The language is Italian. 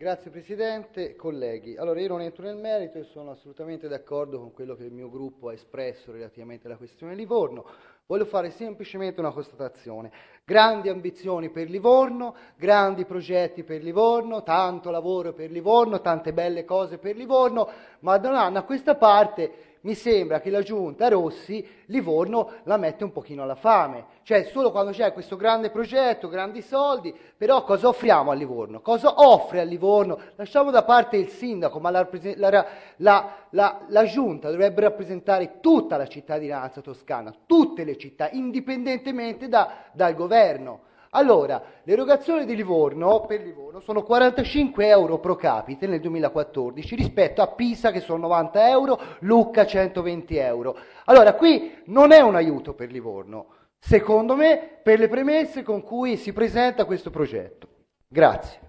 Grazie Presidente, colleghi. Allora io non entro nel merito e sono assolutamente d'accordo con quello che il mio gruppo ha espresso relativamente alla questione Livorno. Voglio fare semplicemente una constatazione. Grandi ambizioni per Livorno, grandi progetti per Livorno, tanto lavoro per Livorno, tante belle cose per Livorno, ma da un anno a questa parte mi sembra che la giunta Rossi Livorno la mette un pochino alla fame, cioè solo quando c'è questo grande progetto, grandi soldi, però cosa offriamo a Livorno? Cosa offre a Livorno? Lasciamo da parte il sindaco, ma la, la, la, la giunta dovrebbe rappresentare tutta la cittadinanza toscana, tutte le città, indipendentemente da, dal governo. Allora, le erogazioni di Livorno per Livorno sono 45 euro pro capite nel 2014 rispetto a Pisa che sono 90 euro, Lucca 120 euro. Allora, qui non è un aiuto per Livorno, secondo me, per le premesse con cui si presenta questo progetto. Grazie.